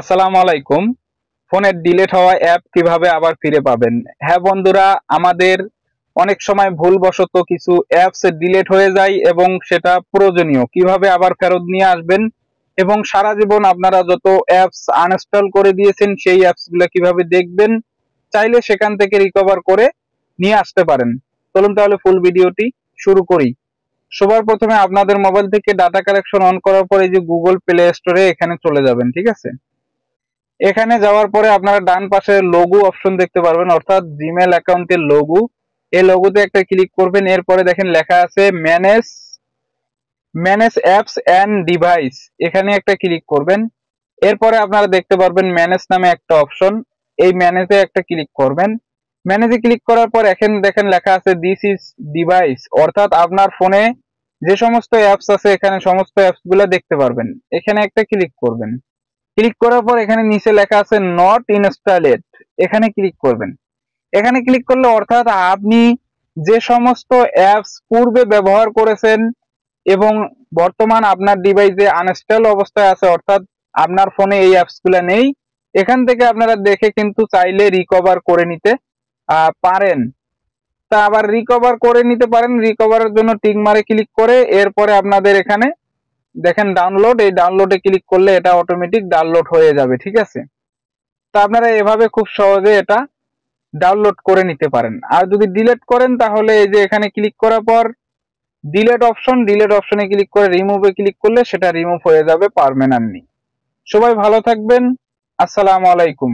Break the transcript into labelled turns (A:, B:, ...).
A: আসসালামু আলাইকুম ফোনের ডিলেট হওয়া অ্যাপ কিভাবে আবার ফিরে পাবেন হ্যাঁ বন্ধুরা আমাদের অনেক সময় ভুলবশত কিছু অ্যাপস ডিলেট হয়ে যায় এবং সেটা প্রয়োজনীয় কিভাবে আবার ফেরত নিয়ে আসবেন এবং সারা জীবন আপনারা যত অ্যাপস আনস্টল করে দিয়েছেন সেই অ্যাপসগুলো কিভাবে দেখবেন চাইলে সেখান থেকে রিকভার করে নিয়ে আসতে পারেন চলুন তাহলে ফুল ভিডিওটি শুরু করি সবার প্রথমে আপনাদের মোবাইল থেকে ডাটা কালেকশন অন করার পরে যে গুগল প্লে স্টোরে এখানে চলে যাবেন ঠিক আছে এখানে যাওয়ার পরে আপনারা ডান পাশে লোগো অপশন দেখতে পারবেন অর্থাৎ জিমেল অ্যাকাউন্টের লোগো এই লঘুতে একটা ক্লিক করবেন এরপরে দেখেন লেখা আছে manage manage apps and device এখানে একটা ক্লিক করবেন এরপরে আপনারা দেখতে পারবেন ম্যানেজ নামে একটা অপশন এই ম্যানেজে একটা ক্লিক করবেন ম্যানেজে ক্লিক করার পর এখন দেখেন লেখা আছে দিস ইজ ডিভাইস অর্থাৎ আপনার ফোনে যে সমস্ত অ্যাপস আছে এখানে সমস্ত অ্যাপসগুলো দেখতে পারবেন এখানে একটা ক্লিক করবেন ক্লিক করার পর এখানে নিচে লেখা আছে নট ইনস্টলেড এখানে ক্লিক করবেন এখানে ক্লিক করলে অর্থাৎ আপনি যে সমস্ত অ্যাপস পূর্বে ব্যবহার করেছেন এবং বর্তমান আপনার ডিভাইসে আনস্টল অবস্থায় আছে অর্থাৎ আপনার ফোনে এই অ্যাপসগুলো নেই এখান থেকে আপনারা দেখে কিন্তু চাইলে রিকভার করে নিতে পারেন তা আবার রিকভার করে নিতে পারেন রিকভারের জন্য টিকমারে মারে ক্লিক করে এরপরে আপনাদের এখানে দেখেন ডাউনলোড এই ডাউনলোডে ক্লিক করলে এটা অটোমেটিক ডাউনলোড হয়ে যাবে ঠিক আছে তা আপনারা এভাবে খুব সহজে এটা ডাউনলোড করে নিতে পারেন আর যদি ডিলেট করেন তাহলে এই যে এখানে ক্লিক করার পর ডিলেট অপশন ডিলেট অপশনে ক্লিক করে রিমুভে ক্লিক করলে সেটা রিমুভ হয়ে যাবে পারমানেন্টলি সবাই ভালো থাকবেন আসসালামু আলাইকুম